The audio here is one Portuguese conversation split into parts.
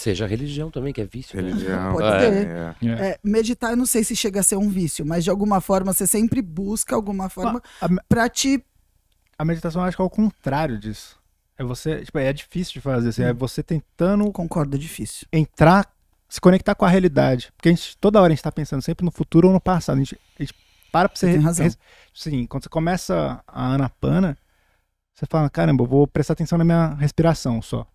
Seja religião também, que é vício. Né? Religião. Pode ser. É, é. É, meditar, eu não sei se chega a ser um vício, mas de alguma forma você sempre busca alguma forma para te. A meditação acho que é o contrário disso. É você, tipo, é difícil de fazer, assim, hum. é você tentando. Concordo, é difícil. Entrar, se conectar com a realidade. Porque a gente, toda hora a gente tá pensando sempre no futuro ou no passado. A gente, a gente para pra você. você tem razão. Res... Sim, quando você começa a Anapana, você fala, caramba, eu vou prestar atenção na minha respiração só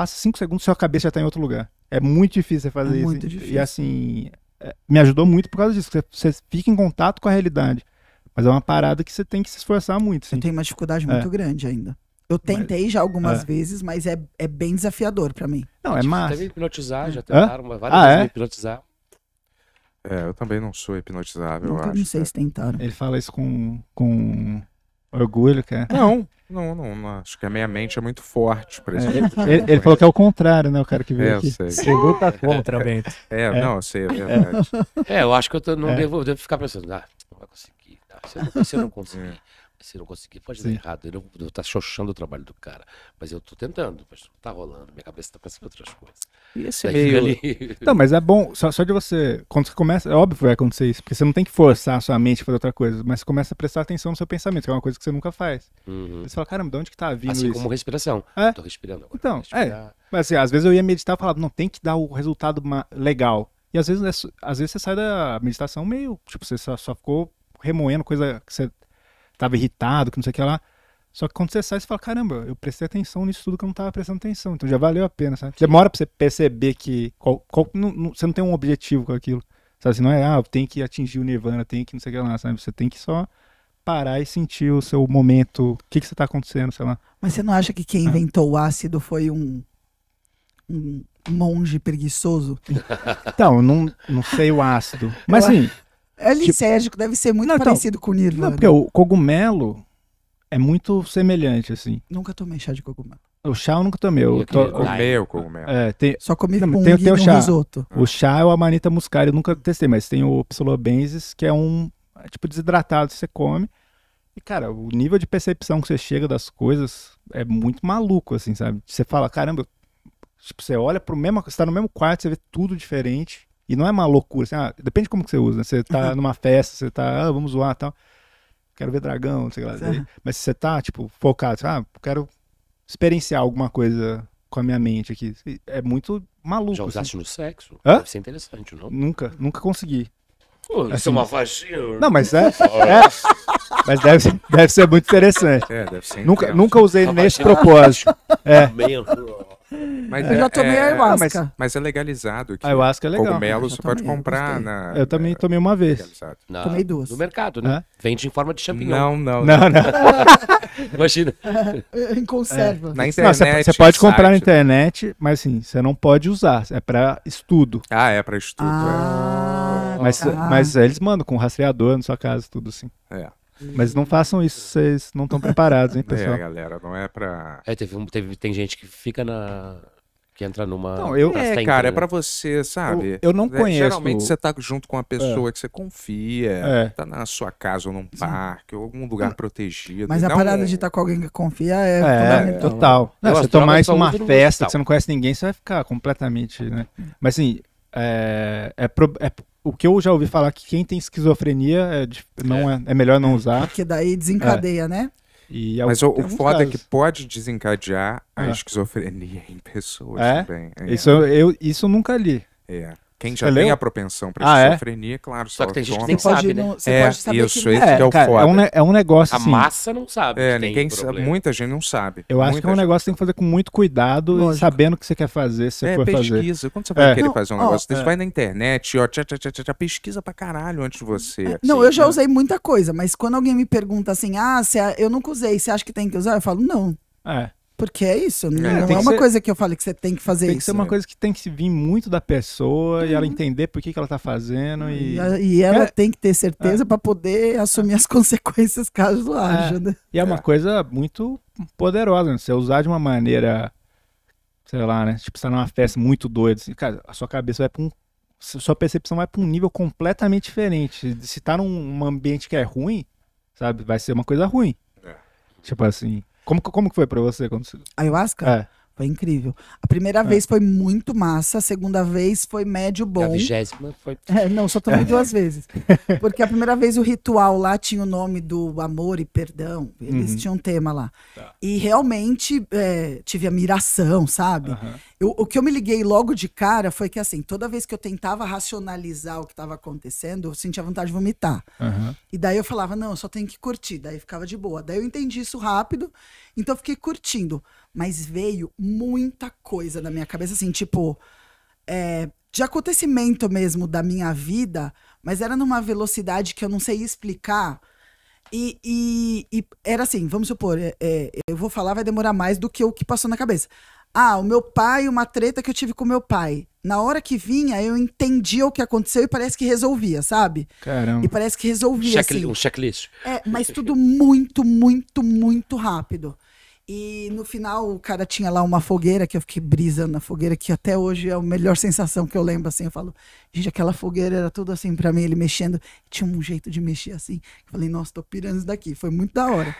passa cinco segundos, sua cabeça já está em outro lugar. É muito difícil você fazer é isso. Muito difícil. E assim, é, me ajudou muito por causa disso. Você, fica em contato com a realidade. Mas é uma parada que você tem que se esforçar muito. você Eu tenho uma dificuldade muito é. grande ainda. Eu tentei mas, já algumas é. vezes, mas é, é bem desafiador para mim. Não, é massa. Até me hipnotizar, já tentaram Hã? várias ah, vezes é? me hipnotizar. É, eu também não sou hipnotizável, eu acho. Não sei é. se tentaram. Ele fala isso com, com Orgulho, cara. Não, não, não, não, Acho que a minha mente é muito forte pra isso. É, tipo ele, ele falou que é o contrário, né? O cara que veio é, aqui. Você Chegou, tá contra, é, Bento. É, é, não, eu sei, é, é verdade. É, eu acho que eu tô, não é. devo, devo ficar pensando, ah, não vai conseguir, tá? se, eu, não, se eu não conseguir. Se não conseguir, pode Sim. dar errado. Eu não estou tá xoxando o trabalho do cara. Mas eu estou tentando, mas está rolando. Minha cabeça está pensando em outras coisas. E esse Daí é tá meio... Ali... Não, mas é bom. Só, só, de você... Quando você começa... É óbvio que vai acontecer isso. Porque você não tem que forçar a sua mente para outra coisa. Mas você começa a prestar atenção no seu pensamento. Que é uma coisa que você nunca faz. Uhum. Você fala, caramba, de onde que tá vindo assim isso? Assim como respiração. É? Tô respirando agora. Então, é. Mas assim, às vezes eu ia meditar e falava, não, tem que dar o resultado legal. E às vezes, é às vezes você sai da meditação meio... Tipo, você só, só ficou remoendo coisa que você tava irritado, que não sei o que lá. Só que quando você sai, você fala, caramba, eu prestei atenção nisso tudo que eu não tava prestando atenção. Então já valeu a pena, sabe? Demora pra você perceber que qual, qual, não, não, você não tem um objetivo com aquilo. Sabe, assim, não é, ah, tem que atingir o Nirvana, tem que não sei o que lá, sabe? Você tem que só parar e sentir o seu momento, o que que você tá acontecendo, sei lá. Mas você não acha que quem ah. inventou o ácido foi um, um monge preguiçoso? Então, não, não sei o ácido. Mas eu assim... Acho é lisérgico, tipo... deve ser muito não, então, parecido então, com Nirvana. Não, porque o cogumelo é muito semelhante, assim. Nunca tomei chá de cogumelo. O chá eu nunca tomei. Eu, eu to... comeu cogumelo. É, tem... Só comi não, tem, tem o chá. risoto. O chá é o Amanita muscari, eu nunca testei, mas tem o Psilobensis, que é um é tipo desidratado que você come. E, cara, o nível de percepção que você chega das coisas é muito maluco, assim, sabe? Você fala, caramba, tipo, você olha pro mesmo. Você tá no mesmo quarto, você vê tudo diferente. E não é uma loucura, assim, ah, depende de como que você usa. Né? Você tá numa festa, você tá, ah, vamos zoar tal. Quero ver dragão, não sei lá. Mas se você tá, tipo, focado, ah, quero experienciar alguma coisa com a minha mente aqui. É muito maluco. Já usaste assim. no sexo? Hã? Deve ser interessante, não? Nunca, nunca consegui. Pô, é assim, é uma vagina Não, mas é. é mas deve, ser, deve ser muito interessante. É, deve ser. Nunca, nunca usei nesse propósito. É. Mas eu é, já tomei é, ayahuasca. Mas, mas, é legalizado que Ayahuasca é legal. Cogumelo você tomei, pode comprar eu na... Eu também é, tomei uma vez. Na, tomei duas. No mercado, né? É? Vende em forma de champignon. Não, não. Não, não. Imagina. É, em conserva. Na internet. Você pode comprar na né? internet, mas assim, você não pode usar. É pra estudo. Ah, é pra estudo. É. Ah, mas, ah. mas eles mandam com rastreador na sua casa, tudo assim. É. Mas não façam isso, vocês não estão preparados, hein, é, pessoal? É, galera, não é pra. É, teve, teve, tem gente que fica na. que entra numa. Não, eu. É, cara, é pra você, sabe? Eu, eu não é, conheço. Geralmente você tá junto com uma é. pessoa é. que você confia, é. tá na sua casa ou num Sim. parque, ou algum lugar protegido. Mas a parada um... de estar tá com alguém que confia é. É, né? total. Não, não, você é tomar isso numa festa que você não conhece ninguém, você vai ficar completamente, né? Mas assim, é, é, pro, é, o que eu já ouvi falar que quem tem esquizofrenia é, não é. é. é melhor não é. usar. Porque daí desencadeia, é. né? É Mas o, o foda casos. é que pode desencadear a esquizofrenia em pessoas também. Isso, eu, isso eu nunca li. É. Quem já tem a propensão para ah, é? esquizofrenia, é? claro. Só, só que tem gente que nem sabe, né? você é, pode saber isso, que... esse é, é o é, cara, é foda. É um, é um negócio assim, A massa não sabe. É, ninguém sabe, muita gente não sabe. Eu acho que é um negócio que tem que fazer com muito cuidado, Lógico. sabendo o que você quer fazer, se você é, for pesquisa. fazer. Quando você vai querer não, fazer um ó, negócio desse, vai na internet, ó, tchá, tchá, tchá, tchá, pesquisa pra caralho antes de você. Assim, não, eu já né? usei muita coisa, mas quando alguém me pergunta assim, ah, eu nunca usei, você acha que tem que usar? Eu falo, não. É. Porque é isso, não é, não é uma ser, coisa que eu falo que você tem que fazer isso. Tem que ser uma né? coisa que tem que vir muito da pessoa uhum. e ela uhum. entender por que, que ela está fazendo. E, e, e ela é, tem que ter certeza é. para poder assumir as consequências caso é, haja, né? E é uma é. coisa muito poderosa, né? Você usar de uma maneira, sei lá, né? Tipo, você tá numa festa muito doida, assim, cara, a sua cabeça vai para um. Sua percepção vai para um nível completamente diferente. Se tá num ambiente que é ruim, sabe? Vai ser uma coisa ruim. É. Tipo assim. Como, como que foi pra você? Quando você... Ayahuasca? É. Foi incrível. A primeira é. vez foi muito massa, a segunda vez foi médio bom. A vigésima foi. É, não, só tomei duas vezes. Porque a primeira vez o ritual lá tinha o nome do amor e perdão. Eles uhum. tinham um tema lá. Tá. E realmente é, tive admiração, sabe? Uhum. Eu, o que eu me liguei logo de cara foi que assim, toda vez que eu tentava racionalizar o que estava acontecendo, eu sentia vontade de vomitar. Uhum. E daí eu falava, não, eu só tenho que curtir. Daí ficava de boa. Daí eu entendi isso rápido, então eu fiquei curtindo. Mas veio muita coisa na minha cabeça, assim, tipo. É, de acontecimento mesmo da minha vida, mas era numa velocidade que eu não sei explicar. E, e, e era assim, vamos supor, é, é, eu vou falar, vai demorar mais do que o que passou na cabeça. Ah, o meu pai, uma treta que eu tive com meu pai. Na hora que vinha, eu entendia o que aconteceu e parece que resolvia, sabe? Caramba. E parece que resolvia. Check, assim. Um checklist. É, mas tudo muito, muito, muito rápido. E no final o cara tinha lá uma fogueira que eu fiquei brisando na fogueira, que até hoje é a melhor sensação que eu lembro assim. Eu falo, gente, aquela fogueira era tudo assim para mim, ele mexendo, tinha um jeito de mexer assim. Eu falei, nossa, tô pirando isso daqui, foi muito da hora.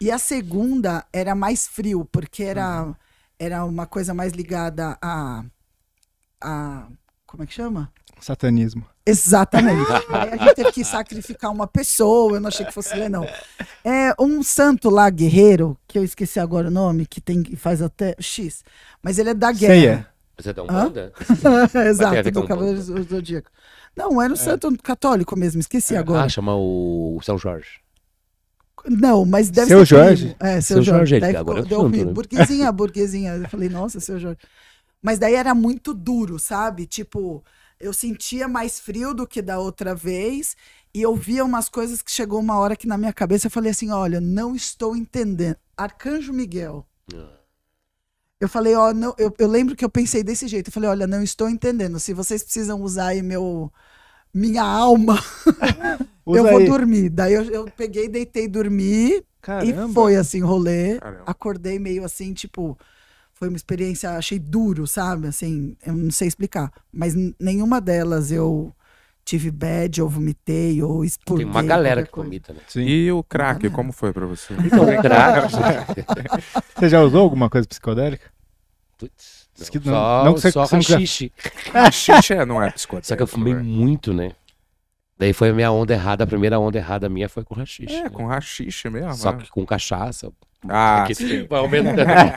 E a segunda era mais frio, porque era, uhum. era uma coisa mais ligada a, a. Como é que chama? Satanismo. Exatamente. Aí a gente teve que sacrificar uma pessoa, eu não achei que fosse ler, não. É um santo lá, guerreiro, que eu esqueci agora o nome, que tem que faz até X, mas ele é da guerra. Ceia. Você é um banda? Exato, do um Cavaleiro Zodíaco. Não, era um é. santo católico mesmo, esqueci é. agora. Ah, chama o São Jorge. Não, mas deve seu ser. Jorge? É, seu, seu Jorge. Jorge. Daí agora ficou, é eu né? burguesinha, burguesinha. Eu falei, nossa, seu Jorge. Mas daí era muito duro, sabe? Tipo, eu sentia mais frio do que da outra vez e eu via umas coisas que chegou uma hora que na minha cabeça eu falei assim, olha, não estou entendendo. Arcanjo Miguel. Ah. Eu falei, ó, não, eu, eu lembro que eu pensei desse jeito. Eu falei, olha, não estou entendendo. Se vocês precisam usar aí meu minha alma, eu vou aí. dormir. Daí eu, eu peguei, deitei, dormi Caramba. e foi assim rolê. Caramba. Acordei meio assim, tipo, foi uma experiência, achei duro, sabe? Assim, eu não sei explicar. Mas nenhuma delas eu tive bad, ou vomitei, ou explodi. Tem uma galera que vomita, né? Sim. E o crack, como foi pra você? Então, o crack... você já usou alguma coisa psicodélica? Putz... Não, que não, só, não que você, só você rachixe. Rachixe é, não é psicodélico. Só que eu fumei né? muito, né? Daí foi a minha onda errada, a primeira onda errada minha foi com rachixe. É, né? com rachixe mesmo. Só é. que com cachaça, ah, que vai aumentar.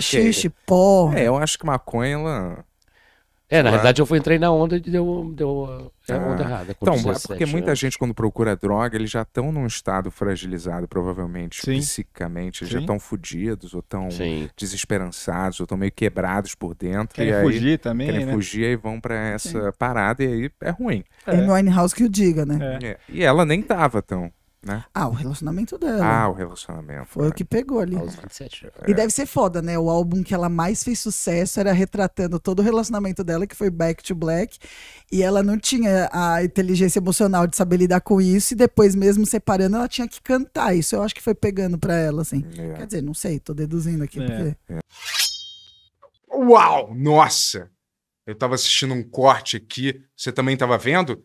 Xixi, pó. É, eu acho que maconha, ela... É, na verdade eu entrei na onda e deu, deu é, ah. onda errada. Então, 17, é porque muita né? gente quando procura droga, eles já estão num estado fragilizado, provavelmente, Sim. psicamente, Sim. já estão fodidos, ou estão desesperançados, ou estão meio quebrados por dentro. Querem aí, fugir também, Querem né? fugir e vão para essa Sim. parada e aí é ruim. É, é. House que o diga, né? É. é. E ela nem tava tão né? Ah, o relacionamento dela. Ah, o relacionamento. Foi né? o que pegou ali. É. E deve ser foda, né? O álbum que ela mais fez sucesso era retratando todo o relacionamento dela, que foi Back to Black. E ela não tinha a inteligência emocional de saber lidar com isso. E depois, mesmo separando, ela tinha que cantar. Isso eu acho que foi pegando pra ela, assim. É. Quer dizer, não sei, tô deduzindo aqui. É. Porque... é. Uau! Nossa! Eu tava assistindo um corte aqui. Você também tava vendo?